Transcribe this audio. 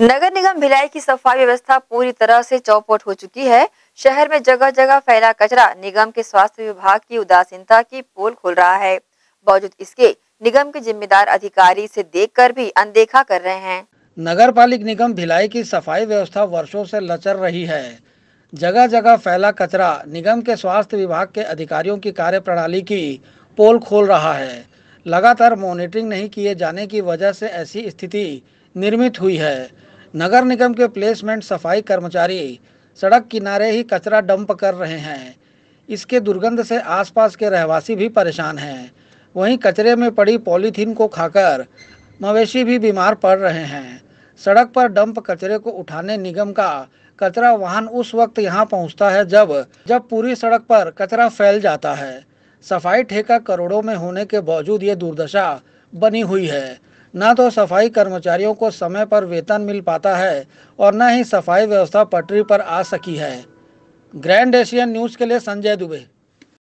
नगर निगम भिलाई की सफाई व्यवस्था पूरी तरह से चौपट हो चुकी है शहर में जगह जगह फैला कचरा निगम के स्वास्थ्य विभाग की उदासीनता की पोल खोल रहा है बावजूद इसके निगम के जिम्मेदार अधिकारी से देखकर भी अनदेखा कर रहे हैं नगर पालिक निगम भिलाई की सफाई व्यवस्था वर्षों से लचर रही है जगह जगह फैला कचरा निगम के स्वास्थ्य विभाग के अधिकारियों की कार्य प्रणाली की पोल खोल रहा है लगातार मॉनिटरिंग नहीं किए जाने की वजह से ऐसी स्थिति निर्मित हुई है नगर निगम के प्लेसमेंट सफाई कर्मचारी सड़क किनारे ही कचरा डंप कर रहे हैं इसके दुर्गंध से आसपास के रहवासी भी परेशान हैं वहीं कचरे में पड़ी पॉलीथीन को खाकर मवेशी भी बीमार पड़ रहे हैं सड़क पर डंप कचरे को उठाने निगम का कचरा वाहन उस वक्त यहां पहुंचता है जब जब पूरी सड़क पर कचरा फैल जाता है सफाई ठेका करोड़ों में होने के बावजूद ये दुर्दशा बनी हुई है न तो सफाई कर्मचारियों को समय पर वेतन मिल पाता है और न ही सफाई व्यवस्था पटरी पर आ सकी है ग्रैंड एशियन न्यूज़ के लिए संजय दुबे